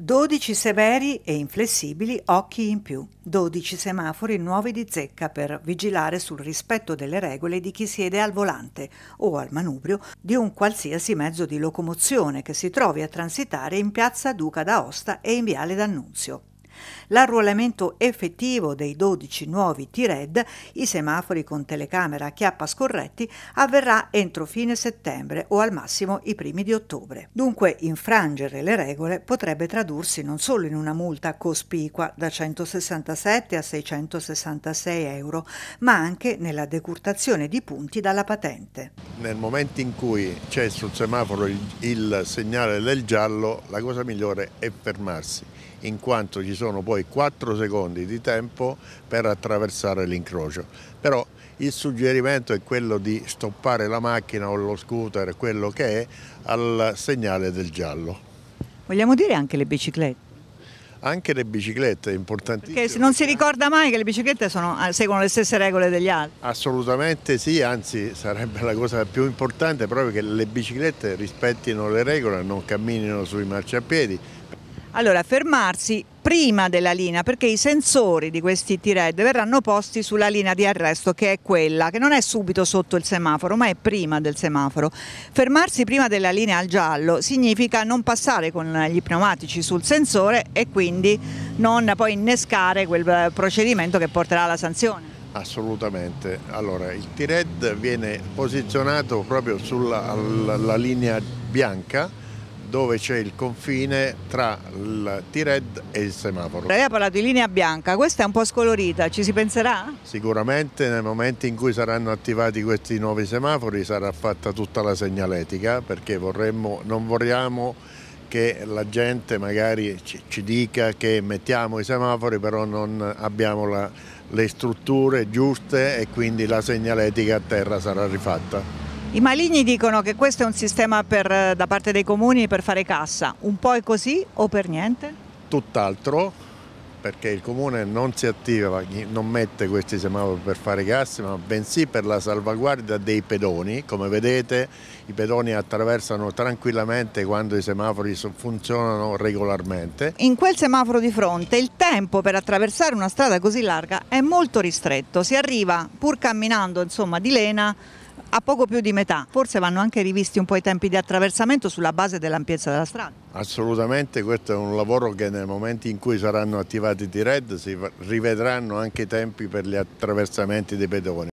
12 severi e inflessibili occhi in più, 12 semafori nuovi di zecca per vigilare sul rispetto delle regole di chi siede al volante o al manubrio di un qualsiasi mezzo di locomozione che si trovi a transitare in piazza Duca d'Aosta e in viale D'Annunzio. L'arruolamento effettivo dei 12 nuovi T-RED, i semafori con telecamera a chiappa scorretti, avverrà entro fine settembre o al massimo i primi di ottobre. Dunque infrangere le regole potrebbe tradursi non solo in una multa cospicua da 167 a 666 euro, ma anche nella decurtazione di punti dalla patente. Nel momento in cui c'è sul semaforo il, il segnale del giallo, la cosa migliore è fermarsi, in quanto ci sono sono poi 4 secondi di tempo per attraversare l'incrocio. Però il suggerimento è quello di stoppare la macchina o lo scooter, quello che è, al segnale del giallo. Vogliamo dire anche le biciclette? Anche le biciclette, è importantissimo. Perché non si ricorda mai che le biciclette sono, eh, seguono le stesse regole degli altri. Assolutamente sì, anzi sarebbe la cosa più importante proprio che le biciclette rispettino le regole, non camminino sui marciapiedi. Allora, fermarsi prima della linea perché i sensori di questi T-Red verranno posti sulla linea di arresto che è quella che non è subito sotto il semaforo ma è prima del semaforo. Fermarsi prima della linea al giallo significa non passare con gli pneumatici sul sensore e quindi non poi innescare quel eh, procedimento che porterà alla sanzione. Assolutamente, allora il T-Red viene posizionato proprio sulla linea bianca dove c'è il confine tra il T-Red e il semaforo. Lei ha parlato di linea bianca, questa è un po' scolorita, ci si penserà? Sicuramente nel momento in cui saranno attivati questi nuovi semafori sarà fatta tutta la segnaletica perché vorremmo, non vorremmo che la gente magari ci, ci dica che mettiamo i semafori però non abbiamo la, le strutture giuste e quindi la segnaletica a terra sarà rifatta. I maligni dicono che questo è un sistema per, eh, da parte dei comuni per fare cassa, un po' è così o per niente? Tutt'altro, perché il comune non si attiva, non mette questi semafori per fare cassa, ma bensì per la salvaguardia dei pedoni. Come vedete i pedoni attraversano tranquillamente quando i semafori funzionano regolarmente. In quel semaforo di fronte il tempo per attraversare una strada così larga è molto ristretto, si arriva pur camminando insomma, di lena a poco più di metà. Forse vanno anche rivisti un po' i tempi di attraversamento sulla base dell'ampiezza della strada. Assolutamente, questo è un lavoro che nel momento in cui saranno attivati i RED si rivedranno anche i tempi per gli attraversamenti dei pedoni.